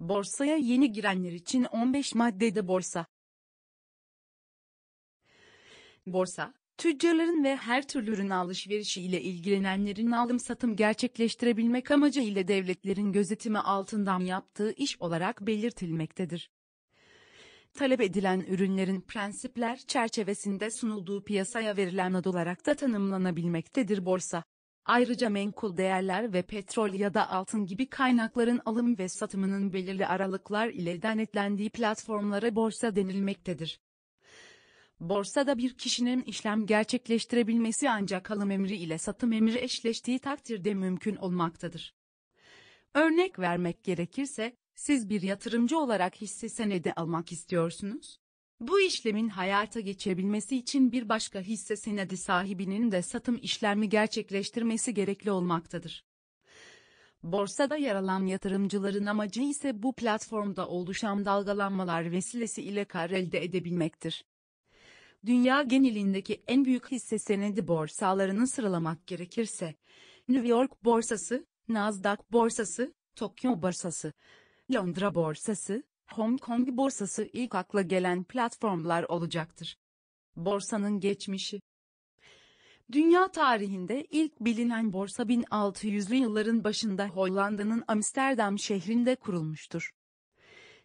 Borsaya yeni girenler için 15 maddede borsa. Borsa, tüccarların ve her türlü ürün alışverişi ile ilgilenenlerin alım satım gerçekleştirebilmek amacıyla devletlerin gözetimi altından yaptığı iş olarak belirtilmektedir. Talep edilen ürünlerin prensipler çerçevesinde sunulduğu piyasaya verilen ad olarak da tanımlanabilmektedir borsa. Ayrıca menkul değerler ve petrol ya da altın gibi kaynakların alım ve satımının belirli aralıklar ile denetlendiği platformlara borsa denilmektedir. Borsada bir kişinin işlem gerçekleştirebilmesi ancak alım emri ile satım emri eşleştiği takdirde mümkün olmaktadır. Örnek vermek gerekirse, siz bir yatırımcı olarak hisse senedi almak istiyorsunuz bu işlemin hayata geçebilmesi için bir başka hisse senedi sahibinin de satım işlemi gerçekleştirmesi gerekli olmaktadır. Borsada yer alan yatırımcıların amacı ise bu platformda oluşan dalgalanmalar vesilesi ile kar elde edebilmektir. Dünya genelindeki en büyük hisse senedi borsalarını sıralamak gerekirse, New York borsası, Nasdaq borsası, Tokyo borsası, Londra borsası, Hong Kong borsası ilk akla gelen platformlar olacaktır. Borsanın geçmişi Dünya tarihinde ilk bilinen borsa 1600'lü yılların başında Hollanda'nın Amsterdam şehrinde kurulmuştur.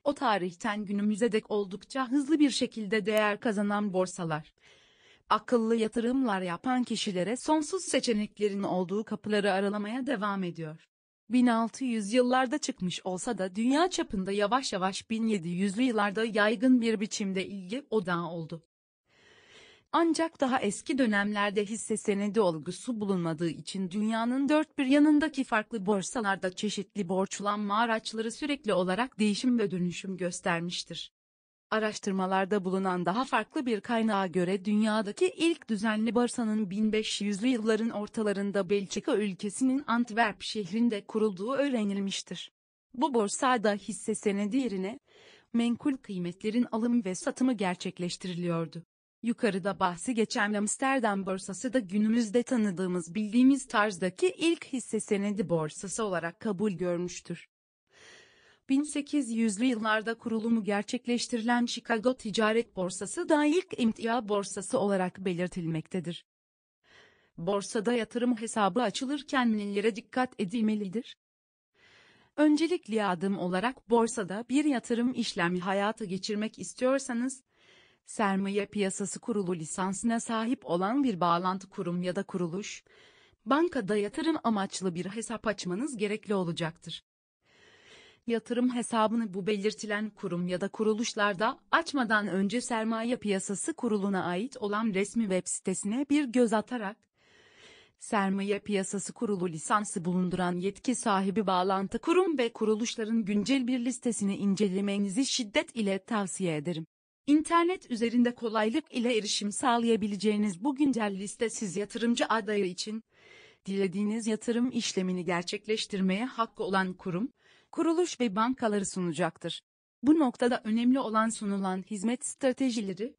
O tarihten günümüze dek oldukça hızlı bir şekilde değer kazanan borsalar, akıllı yatırımlar yapan kişilere sonsuz seçeneklerin olduğu kapıları aralamaya devam ediyor. 1600 yıllarda çıkmış olsa da dünya çapında yavaş yavaş 1700'lü yıllarda yaygın bir biçimde ilgi odağı oldu. Ancak daha eski dönemlerde hisse senedi olgusu bulunmadığı için dünyanın dört bir yanındaki farklı borsalarda çeşitli borçlanma araçları sürekli olarak değişim ve dönüşüm göstermiştir. Araştırmalarda bulunan daha farklı bir kaynağa göre dünyadaki ilk düzenli barsanın 1500'lü yılların ortalarında Belçika ülkesinin Antwerp şehrinde kurulduğu öğrenilmiştir. Bu borsada hisse senedi yerine menkul kıymetlerin alım ve satımı gerçekleştiriliyordu. Yukarıda bahsi geçen Amsterdam borsası da günümüzde tanıdığımız bildiğimiz tarzdaki ilk hisse senedi borsası olarak kabul görmüştür. 1800'lü yıllarda kurulumu gerçekleştirilen Chicago Ticaret Borsası da ilk imtia borsası olarak belirtilmektedir. Borsada yatırım hesabı açılırken nelere dikkat edilmelidir? Öncelikli adım olarak borsada bir yatırım işlemi hayata geçirmek istiyorsanız, sermaye piyasası kurulu lisansına sahip olan bir bağlantı kurum ya da kuruluş, bankada yatırım amaçlı bir hesap açmanız gerekli olacaktır yatırım hesabını bu belirtilen kurum ya da kuruluşlarda açmadan önce sermaye piyasası kuruluna ait olan resmi web sitesine bir göz atarak, Sermaye Piyasası Kurulu lisansı bulunduran yetki sahibi bağlantı kurum ve kuruluşların güncel bir listesini incelemenizi şiddet ile tavsiye ederim. İnternet üzerinde kolaylık ile erişim sağlayabileceğiniz bu güncel liste siz yatırımcı adayı için dilediğiniz yatırım işlemini gerçekleştirmeye hakkı olan kurum, kuruluş ve bankaları sunacaktır. Bu noktada önemli olan sunulan hizmet stratejileri,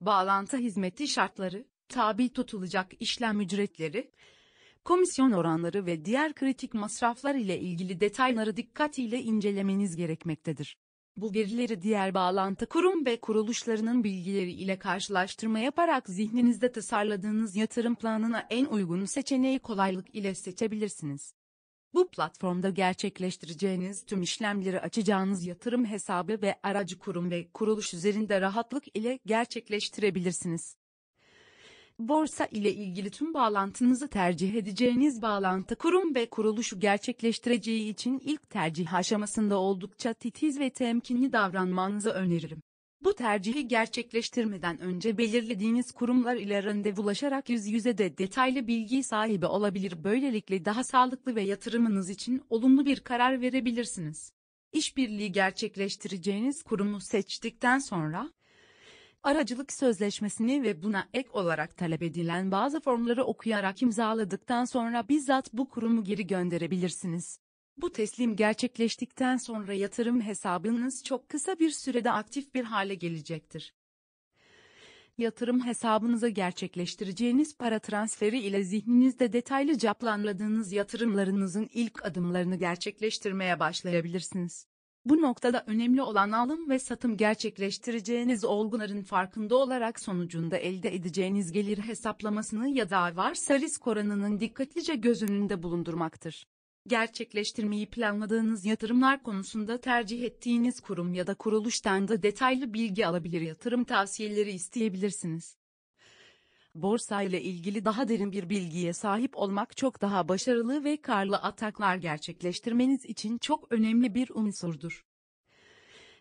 bağlantı hizmeti şartları, tabi tutulacak işlem ücretleri, komisyon oranları ve diğer kritik masraflar ile ilgili detayları dikkatiyle incelemeniz gerekmektedir. Bu verileri diğer bağlantı kurum ve kuruluşlarının bilgileri ile karşılaştırma yaparak zihninizde tasarladığınız yatırım planına en uygun seçeneği kolaylık ile seçebilirsiniz. Bu platformda gerçekleştireceğiniz tüm işlemleri açacağınız yatırım hesabı ve aracı kurum ve kuruluş üzerinde rahatlık ile gerçekleştirebilirsiniz. Borsa ile ilgili tüm bağlantınızı tercih edeceğiniz bağlantı kurum ve kuruluşu gerçekleştireceği için ilk tercih aşamasında oldukça titiz ve temkinli davranmanızı öneririm. Bu tercihi gerçekleştirmeden önce belirlediğiniz kurumlar ile randevulaşarak yüz yüze de detaylı bilgi sahibi olabilir böylelikle daha sağlıklı ve yatırımınız için olumlu bir karar verebilirsiniz. İşbirliği gerçekleştireceğiniz kurumu seçtikten sonra aracılık sözleşmesini ve buna ek olarak talep edilen bazı formları okuyarak imzaladıktan sonra bizzat bu kurumu geri gönderebilirsiniz. Bu teslim gerçekleştikten sonra yatırım hesabınız çok kısa bir sürede aktif bir hale gelecektir. Yatırım hesabınıza gerçekleştireceğiniz para transferi ile zihninizde detaylıca planladığınız yatırımlarınızın ilk adımlarını gerçekleştirmeye başlayabilirsiniz. Bu noktada önemli olan alım ve satım gerçekleştireceğiniz olguların farkında olarak sonucunda elde edeceğiniz gelir hesaplamasını ya da varsa risk oranının dikkatlice göz önünde bulundurmaktır gerçekleştirmeyi planladığınız yatırımlar konusunda tercih ettiğiniz kurum ya da kuruluştan da detaylı bilgi alabilir yatırım tavsiyeleri isteyebilirsiniz. Borsa ile ilgili daha derin bir bilgiye sahip olmak çok daha başarılı ve karlı ataklar gerçekleştirmeniz için çok önemli bir unsurdur.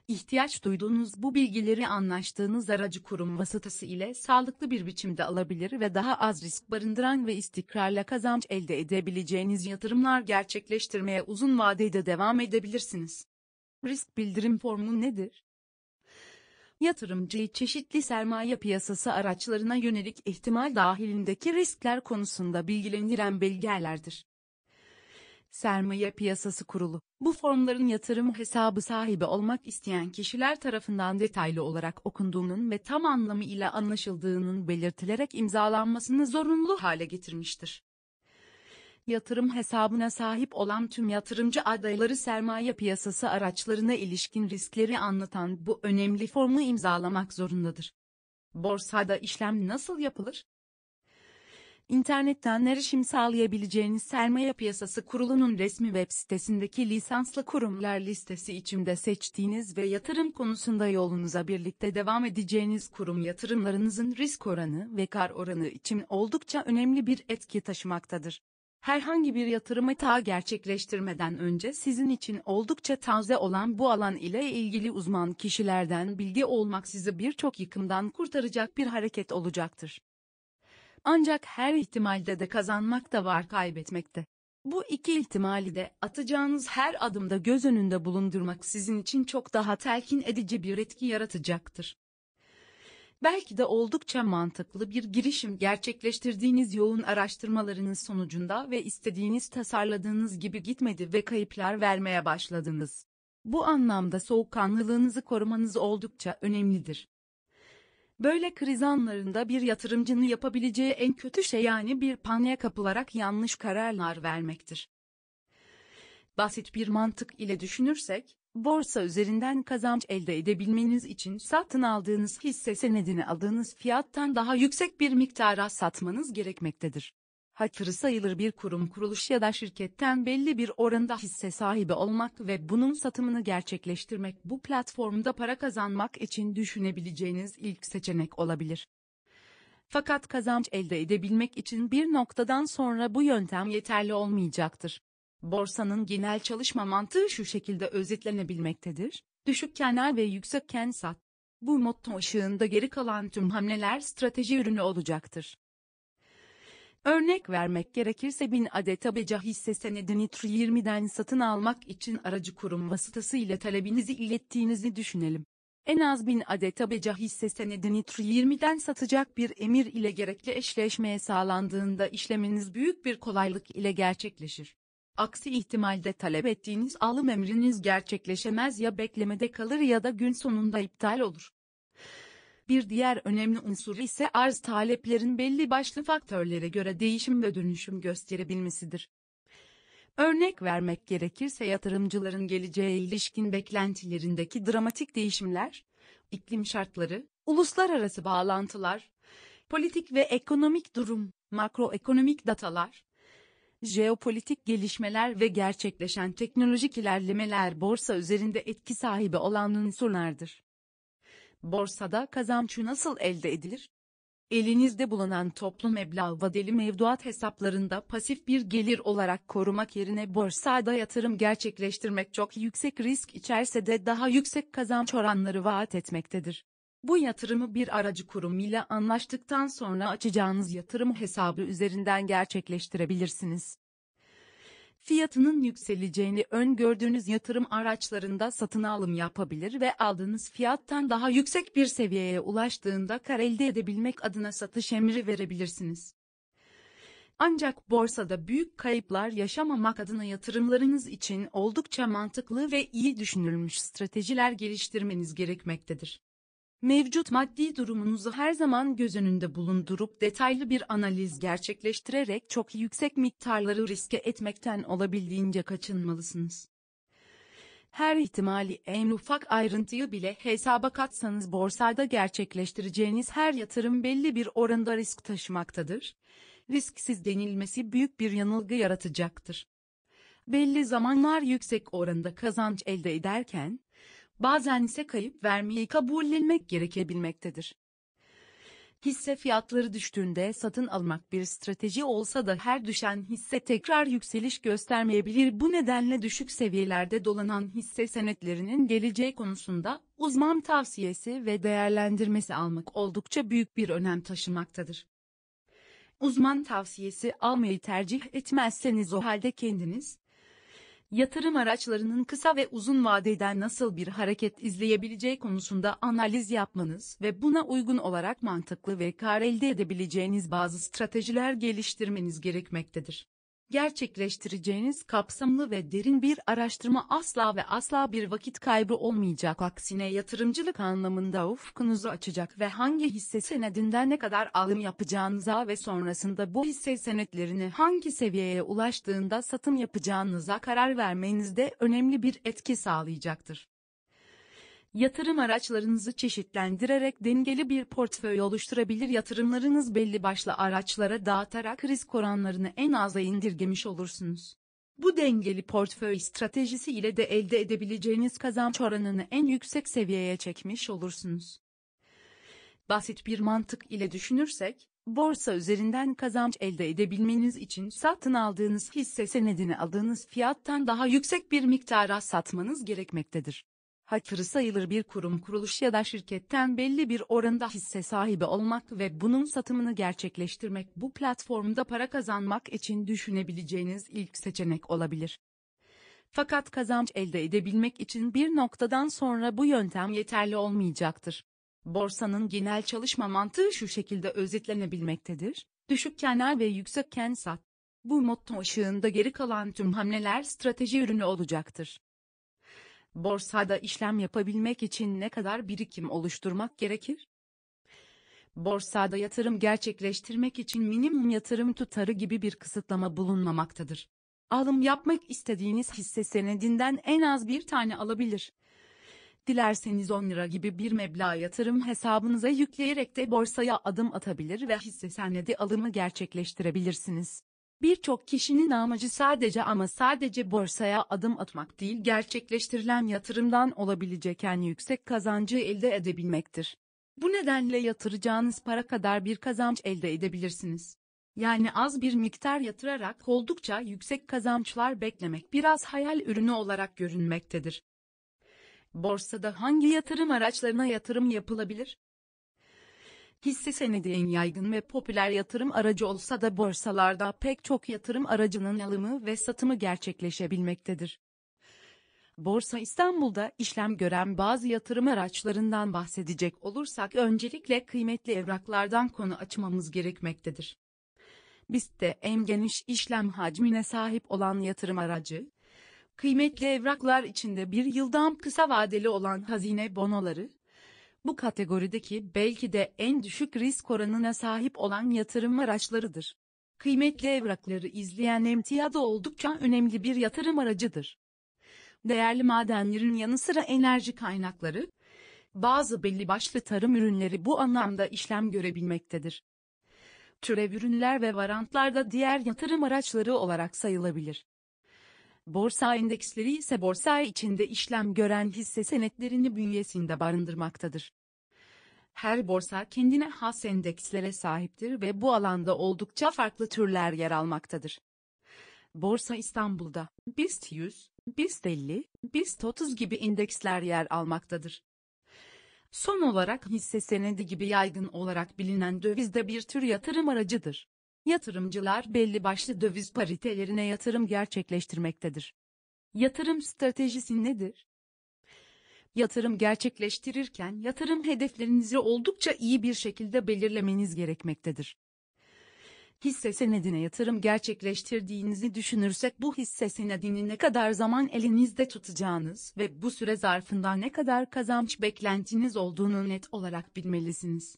İhtiyaç duyduğunuz bu bilgileri anlaştığınız aracı kurum vasıtası ile sağlıklı bir biçimde alabilir ve daha az risk barındıran ve istikrarla kazanç elde edebileceğiniz yatırımlar gerçekleştirmeye uzun vadede devam edebilirsiniz. Risk bildirim formu nedir? Yatırımcıyı çeşitli sermaye piyasası araçlarına yönelik ihtimal dahilindeki riskler konusunda bilgilendiren belgelerdir. Sermaye Piyasası Kurulu, bu formların yatırım hesabı sahibi olmak isteyen kişiler tarafından detaylı olarak okunduğunun ve tam anlamı ile anlaşıldığının belirtilerek imzalanmasını zorunlu hale getirmiştir. Yatırım hesabına sahip olan tüm yatırımcı adayları sermaye piyasası araçlarına ilişkin riskleri anlatan bu önemli formu imzalamak zorundadır. Borsada işlem nasıl yapılır? internetten erişim sağlayabileceğiniz sermaye piyasası kurulunun resmi web sitesindeki lisanslı kurumlar listesi içinde seçtiğiniz ve yatırım konusunda yolunuza birlikte devam edeceğiniz kurum yatırımlarınızın risk oranı ve kar oranı için oldukça önemli bir etki taşımaktadır. Herhangi bir yatırım hata gerçekleştirmeden önce sizin için oldukça taze olan bu alan ile ilgili uzman kişilerden bilgi olmak sizi birçok yıkımdan kurtaracak bir hareket olacaktır. Ancak her ihtimalde de kazanmak da var kaybetmekte. Bu iki ihtimali de atacağınız her adımda göz önünde bulundurmak sizin için çok daha telkin edici bir etki yaratacaktır. Belki de oldukça mantıklı bir girişim gerçekleştirdiğiniz yoğun araştırmalarının sonucunda ve istediğiniz tasarladığınız gibi gitmedi ve kayıplar vermeye başladınız. Bu anlamda soğukkanlılığınızı korumanız oldukça önemlidir. Böyle kriz anlarında bir yatırımcının yapabileceği en kötü şey yani bir paniğe kapılarak yanlış kararlar vermektir. Basit bir mantık ile düşünürsek, borsa üzerinden kazanç elde edebilmeniz için satın aldığınız hisse senedini aldığınız fiyattan daha yüksek bir miktara satmanız gerekmektedir hatırı sayılır bir kurum kuruluş ya da şirketten belli bir oranda hisse sahibi olmak ve bunun satımını gerçekleştirmek bu platformda para kazanmak için düşünebileceğiniz ilk seçenek olabilir. Fakat kazanç elde edebilmek için bir noktadan sonra bu yöntem yeterli olmayacaktır. Borsanın genel çalışma mantığı şu şekilde özetlenebilmektedir. Düşük kenar ve yüksek ken sat. Bu motto ışığında geri kalan tüm hamleler strateji ürünü olacaktır. Örnek vermek gerekirse 1000 adet ABCA hisse senedini TRY 20'den satın almak için aracı kurum vasıtasıyla talebinizi ilettiğinizi düşünelim. En az 1000 adet ABCA hisse senedini TRY 20'den satacak bir emir ile gerekli eşleşmeye sağlandığında işleminiz büyük bir kolaylık ile gerçekleşir. Aksi ihtimalde talep ettiğiniz alım emriniz gerçekleşemez ya beklemede kalır ya da gün sonunda iptal olur. Bir diğer önemli unsur ise arz taleplerin belli başlı faktörlere göre değişim ve dönüşüm gösterebilmesidir. Örnek vermek gerekirse yatırımcıların geleceğe ilişkin beklentilerindeki dramatik değişimler, iklim şartları, uluslararası bağlantılar, politik ve ekonomik durum, makroekonomik datalar, jeopolitik gelişmeler ve gerçekleşen teknolojik ilerlemeler borsa üzerinde etki sahibi olan unsurlardır. Borsada kazanç nasıl elde edilir? Elinizde bulunan toplu meblağ vadeli mevduat hesaplarında pasif bir gelir olarak korumak yerine borsada yatırım gerçekleştirmek çok yüksek risk içerse de daha yüksek kazanç oranları vaat etmektedir. Bu yatırımı bir aracı kurum ile anlaştıktan sonra açacağınız yatırım hesabı üzerinden gerçekleştirebilirsiniz fiyatının yükseleceğini öngördüğünüz yatırım araçlarında satın alım yapabilir ve aldığınız fiyattan daha yüksek bir seviyeye ulaştığında kar elde edebilmek adına satış emri verebilirsiniz. Ancak borsada büyük kayıplar yaşamamak adına yatırımlarınız için oldukça mantıklı ve iyi düşünülmüş stratejiler geliştirmeniz gerekmektedir. Mevcut maddi durumunuzu her zaman göz önünde bulundurup detaylı bir analiz gerçekleştirerek çok yüksek miktarları riske etmekten olabildiğince kaçınmalısınız. Her ihtimali en ufak ayrıntıyı bile hesaba katsanız borsada gerçekleştireceğiniz her yatırım belli bir oranda risk taşımaktadır. Risksiz denilmesi büyük bir yanılgı yaratacaktır belli zamanlar yüksek oranda kazanç elde ederken, Bazen ise kayıp vermeyi kabullenmek gerekebilmektedir. Hisse fiyatları düştüğünde satın almak bir strateji olsa da her düşen hisse tekrar yükseliş göstermeyebilir. Bu nedenle düşük seviyelerde dolanan hisse senetlerinin geleceği konusunda uzman tavsiyesi ve değerlendirmesi almak oldukça büyük bir önem taşımaktadır. Uzman tavsiyesi almayı tercih etmezseniz o halde kendiniz yatırım araçlarının kısa ve uzun vadeden nasıl bir hareket izleyebileceği konusunda analiz yapmanız ve buna uygun olarak mantıklı ve kar elde edebileceğiniz bazı stratejiler geliştirmeniz gerekmektedir. Gerçekleştireceğiniz kapsamlı ve derin bir araştırma asla ve asla bir vakit kaybı olmayacak. Aksine yatırımcılık anlamında ufkunuzu açacak ve hangi hisse senedinden ne kadar alım yapacağınıza ve sonrasında bu hisse senetlerini hangi seviyeye ulaştığında satım yapacağınıza karar vermenizde önemli bir etki sağlayacaktır. Yatırım araçlarınızı çeşitlendirerek dengeli bir portföy oluşturabilir yatırımlarınız belli başlı araçlara dağıtarak risk oranlarını en aza indirgemiş olursunuz. Bu dengeli portföy stratejisi ile de elde edebileceğiniz kazanç oranını en yüksek seviyeye çekmiş olursunuz. Basit bir mantık ile düşünürsek, borsa üzerinden kazanç elde edebilmeniz için satın aldığınız hisse senedini aldığınız fiyattan daha yüksek bir miktara satmanız gerekmektedir hatırı sayılır bir kurum kuruluş ya da şirketten belli bir oranda hisse sahibi olmak ve bunun satımını gerçekleştirmek bu platformda para kazanmak için düşünebileceğiniz ilk seçenek olabilir. Fakat kazanç elde edebilmek için bir noktadan sonra bu yöntem yeterli olmayacaktır. Borsanın genel çalışma mantığı şu şekilde özetlenebilmektedir. Düşük kenar ve yüksek ken sat. Bu motto ışığında geri kalan tüm hamleler strateji ürünü olacaktır. Borsada işlem yapabilmek için ne kadar birikim oluşturmak gerekir? Borsada yatırım gerçekleştirmek için minimum yatırım tutarı gibi bir kısıtlama bulunmamaktadır. Alım yapmak istediğiniz hisse senedinden en az bir tane alabilir. Dilerseniz 10 lira gibi bir meblağ yatırım hesabınıza yükleyerek de borsaya adım atabilir ve hisse senedi alımı gerçekleştirebilirsiniz. Birçok kişinin amacı sadece ama sadece borsaya adım atmak değil gerçekleştirilen yatırımdan olabilecek en yüksek kazancı elde edebilmektir. Bu nedenle yatıracağınız para kadar bir kazanç elde edebilirsiniz. Yani az bir miktar yatırarak oldukça yüksek kazançlar beklemek biraz hayal ürünü olarak görünmektedir. Borsada hangi yatırım araçlarına yatırım yapılabilir? hisse senedi en yaygın ve popüler yatırım aracı olsa da borsalarda pek çok yatırım aracının alımı ve satımı gerçekleşebilmektedir. Borsa İstanbul'da işlem gören bazı yatırım araçlarından bahsedecek olursak öncelikle kıymetli evraklardan konu açmamız gerekmektedir. BIST'te en geniş işlem hacmine sahip olan yatırım aracı, kıymetli evraklar içinde bir yıldan kısa vadeli olan hazine bonoları, bu kategorideki belki de en düşük risk oranına sahip olan yatırım araçlarıdır. Kıymetli evrakları izleyen emtia da oldukça önemli bir yatırım aracıdır. Değerli madenlerin yanı sıra enerji kaynakları, bazı belli başlı tarım ürünleri bu anlamda işlem görebilmektedir. Türev ürünler ve varantlar da diğer yatırım araçları olarak sayılabilir. Borsa endeksleri ise borsa içinde işlem gören hisse senetlerini bünyesinde barındırmaktadır. Her borsa kendine has endekslere sahiptir ve bu alanda oldukça farklı türler yer almaktadır. Borsa İstanbul'da BIST 100, BIST 50, BIST 30 gibi endeksler yer almaktadır. Son olarak hisse senedi gibi yaygın olarak bilinen döviz de bir tür yatırım aracıdır. Yatırımcılar belli başlı döviz paritelerine yatırım gerçekleştirmektedir. Yatırım stratejisi nedir? Yatırım gerçekleştirirken yatırım hedeflerinizi oldukça iyi bir şekilde belirlemeniz gerekmektedir. Hisse senedine yatırım gerçekleştirdiğinizi düşünürsek bu hisse senedini ne kadar zaman elinizde tutacağınız ve bu süre zarfında ne kadar kazanç beklentiniz olduğunu net olarak bilmelisiniz.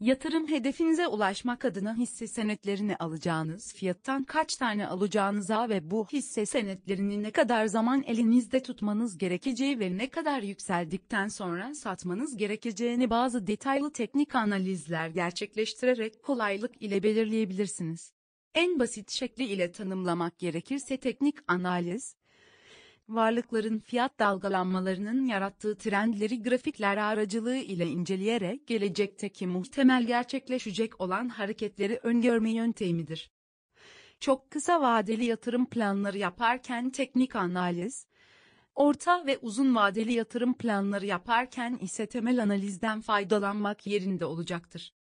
Yatırım hedefinize ulaşmak adına hisse senetlerini alacağınız fiyattan kaç tane alacağınıza ve bu hisse senetlerini ne kadar zaman elinizde tutmanız gerekeceği ve ne kadar yükseldikten sonra satmanız gerekeceğini bazı detaylı teknik analizler gerçekleştirerek kolaylık ile belirleyebilirsiniz. En basit şekli ile tanımlamak gerekirse teknik analiz, varlıkların fiyat dalgalanmalarının yarattığı trendleri grafikler aracılığı ile inceleyerek gelecekteki muhtemel gerçekleşecek olan hareketleri öngörme yöntemidir. Çok kısa vadeli yatırım planları yaparken teknik analiz, orta ve uzun vadeli yatırım planları yaparken ise temel analizden faydalanmak yerinde olacaktır.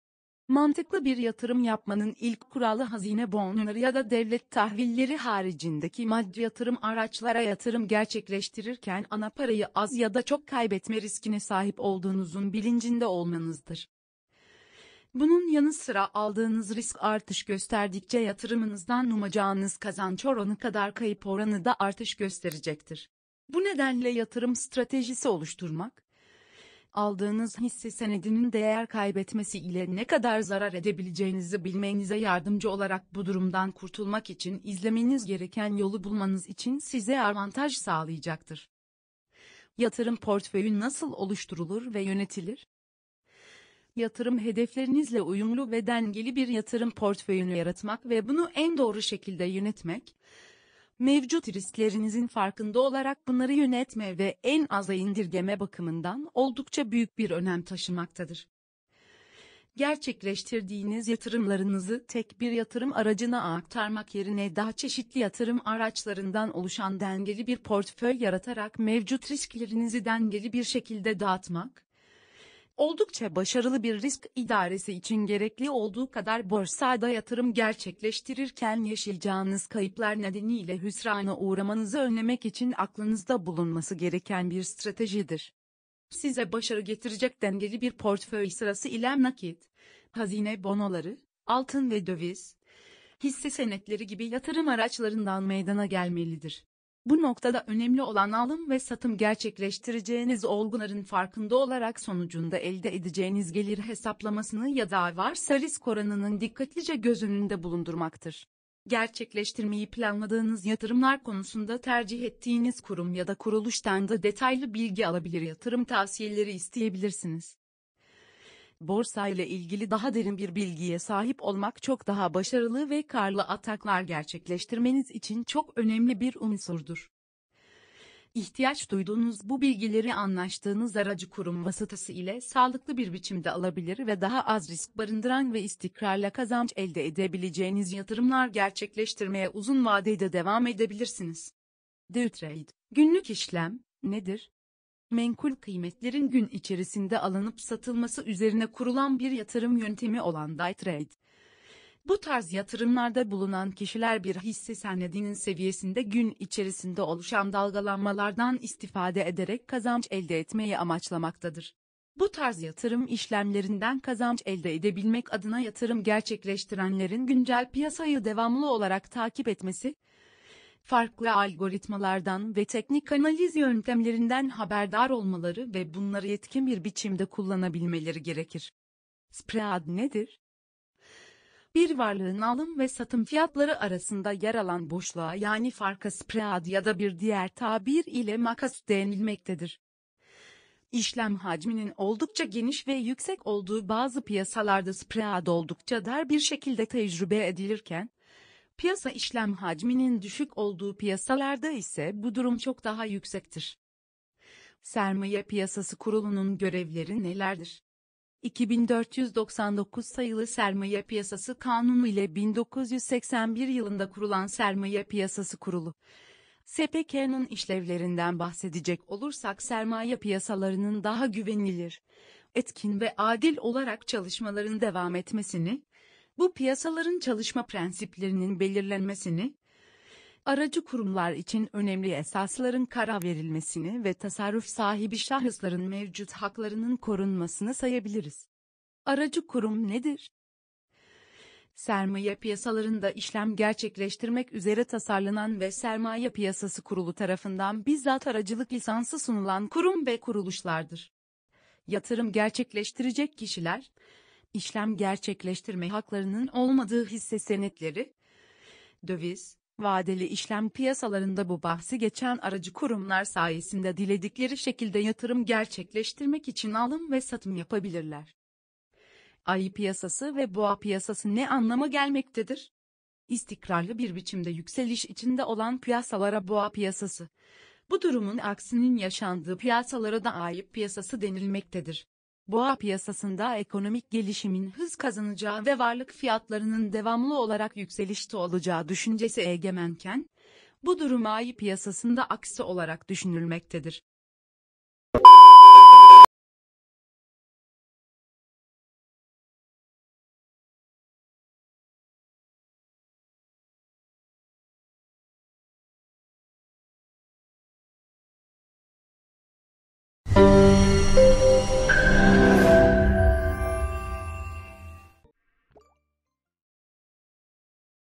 Mantıklı bir yatırım yapmanın ilk kuralı hazine bonları ya da devlet tahvilleri haricindeki maddi yatırım araçlara yatırım gerçekleştirirken ana parayı az ya da çok kaybetme riskine sahip olduğunuzun bilincinde olmanızdır. Bunun yanı sıra aldığınız risk artış gösterdikçe yatırımınızdan umacağınız kazanç oranı kadar kayıp oranı da artış gösterecektir. Bu nedenle yatırım stratejisi oluşturmak, aldığınız hisse senedinin değer kaybetmesi ile ne kadar zarar edebileceğinizi bilmenize yardımcı olarak bu durumdan kurtulmak için izlemeniz gereken yolu bulmanız için size avantaj sağlayacaktır. Yatırım portföyü nasıl oluşturulur ve yönetilir? Yatırım hedeflerinizle uyumlu ve dengeli bir yatırım portföyünü yaratmak ve bunu en doğru şekilde yönetmek, mevcut risklerinizin farkında olarak bunları yönetme ve en aza indirgeme bakımından oldukça büyük bir önem taşımaktadır. Gerçekleştirdiğiniz yatırımlarınızı tek bir yatırım aracına aktarmak yerine daha çeşitli yatırım araçlarından oluşan dengeli bir portföy yaratarak mevcut risklerinizi dengeli bir şekilde dağıtmak, Oldukça başarılı bir risk idaresi için gerekli olduğu kadar borsada yatırım gerçekleştirirken yaşayacağınız kayıplar nedeniyle hüsrana uğramanızı önlemek için aklınızda bulunması gereken bir stratejidir. Size başarı getirecek dengeli bir portföy sırası ile nakit, hazine bonoları, altın ve döviz, hisse senetleri gibi yatırım araçlarından meydana gelmelidir. Bu noktada önemli olan alım ve satım gerçekleştireceğiniz olguların farkında olarak sonucunda elde edeceğiniz gelir hesaplamasını ya da varsa risk oranının dikkatlice göz önünde bulundurmaktır. Gerçekleştirmeyi planladığınız yatırımlar konusunda tercih ettiğiniz kurum ya da kuruluştan da detaylı bilgi alabilir yatırım tavsiyeleri isteyebilirsiniz borsa ile ilgili daha derin bir bilgiye sahip olmak çok daha başarılı ve karlı ataklar gerçekleştirmeniz için çok önemli bir unsurdur. İhtiyaç duyduğunuz bu bilgileri anlaştığınız aracı kurum vasıtası ile sağlıklı bir biçimde alabilir ve daha az risk barındıran ve istikrarla kazanç elde edebileceğiniz yatırımlar gerçekleştirmeye uzun vadede devam edebilirsiniz. Deutrade, günlük işlem, nedir? menkul kıymetlerin gün içerisinde alınıp satılması üzerine kurulan bir yatırım yöntemi olan day trade. Bu tarz yatırımlarda bulunan kişiler bir hisse senedinin seviyesinde gün içerisinde oluşan dalgalanmalardan istifade ederek kazanç elde etmeyi amaçlamaktadır. Bu tarz yatırım işlemlerinden kazanç elde edebilmek adına yatırım gerçekleştirenlerin güncel piyasayı devamlı olarak takip etmesi, farklı algoritmalardan ve teknik analiz yöntemlerinden haberdar olmaları ve bunları yetkin bir biçimde kullanabilmeleri gerekir. Spread nedir? bir varlığın alım ve satım fiyatları arasında yer alan boşluğa yani farka spread ya da bir diğer tabir ile makas denilmektedir. İşlem hacminin oldukça geniş ve yüksek olduğu bazı piyasalarda spread oldukça dar bir şekilde tecrübe edilirken, Piyasa işlem hacminin düşük olduğu piyasalarda ise bu durum çok daha yüksektir. Sermaye Piyasası Kurulu'nun görevleri nelerdir? 2499 sayılı Sermaye Piyasası Kanunu ile 1981 yılında kurulan Sermaye Piyasası Kurulu. SPK'nın işlevlerinden bahsedecek olursak sermaye piyasalarının daha güvenilir, etkin ve adil olarak çalışmaların devam etmesini, bu piyasaların çalışma prensiplerinin belirlenmesini, aracı kurumlar için önemli esasların karar verilmesini ve tasarruf sahibi şahısların mevcut haklarının korunmasını sayabiliriz. Aracı kurum nedir? sermaye piyasalarında işlem gerçekleştirmek üzere tasarlanan ve sermaye piyasası kurulu tarafından bizzat aracılık lisansı sunulan kurum ve kuruluşlardır. Yatırım gerçekleştirecek kişiler, işlem gerçekleştirme haklarının olmadığı hisse senetleri, döviz, vadeli işlem piyasalarında bu bahsi geçen aracı kurumlar sayesinde diledikleri şekilde yatırım gerçekleştirmek için alım ve satım yapabilirler. Ayı piyasası ve boğa piyasası ne anlama gelmektedir? İstikrarlı bir biçimde yükseliş içinde olan piyasalara boğa piyasası, bu durumun aksinin yaşandığı piyasalara da ayıp piyasası denilmektedir. Boğa piyasasında ekonomik gelişimin hız kazanacağı ve varlık fiyatlarının devamlı olarak yükselişte olacağı düşüncesi egemenken, bu durum ayı piyasasında aksi olarak düşünülmektedir.